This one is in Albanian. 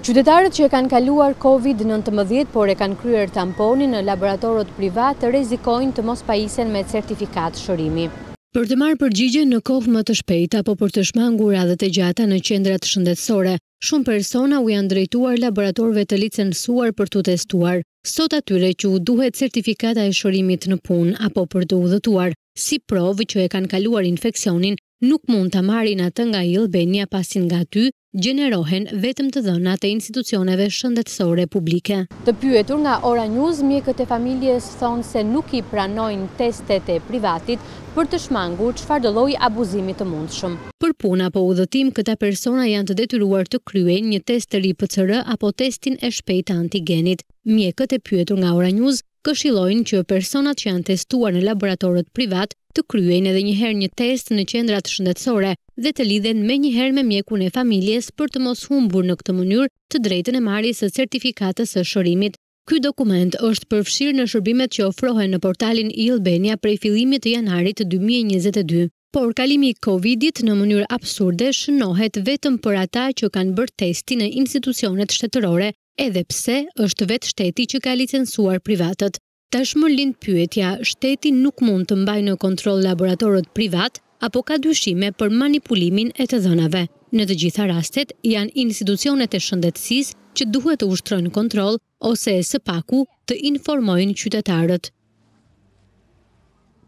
Qytetarët që e kanë kaluar COVID-19, por e kanë kryer tamponi në laboratorot privat, të rezikojnë të mos pajisen me certifikat shërimi. Për të marë përgjigje në kohë më të shpejta, apo për të shmangur adhe të gjata në qendrat shëndetsore, shumë persona u janë drejtuar laboratorve të licensuar për të testuar. Sot atyre që u duhet certifikata e shërimit në pun, apo për të udhëtuar, si provë që e kanë kaluar infekcionin nuk mund të marin atë nga Ilbenia pasin nga ty, gjenerohen vetëm të dhënat e institucioneve shëndetësore publike. Të pyetur nga Ora News, mjekët e familjes thonë se nuk i pranojnë testet e privatit për të shmangur që dëlloj abuzimit të mundshëm. Për puna po udhëtim, këta persona janë të detyruar të kryen një test të ri apo testin e shpejt antigenit. Mjekët e pyetur nga Ora News këshilojnë që personat që janë testuar në laboratorët privat të kryejnë edhe njëherë një test në qendrat shëndetësore dhe të lidhen me njëherë me mjeku në familjes për të mos humbur në këtë mënyrë të drejtën e marri së certifikatës së shërimit. Ky dokument është përfshirë në shërbimet që ofrohen në portalin Ilbenia Albania prej filimit të janarit 2022 por kalimi i Covidit në mënyrë absurde shënohet vetëm për ata që kanë bërë testi në institucionet shtetërore edhe pse është vetë shteti që ka licensuar privatët. Tashmë lind pyetja, shteti nuk mund të mbaj në kontrol laboratorët privat, apo ka dyshime për manipulimin e të dhënave. Në të gjitha rastet, janë institucionet e shëndetsis që duhet të ushtrojnë kontrol, ose e së paku të informojnë qytetarët.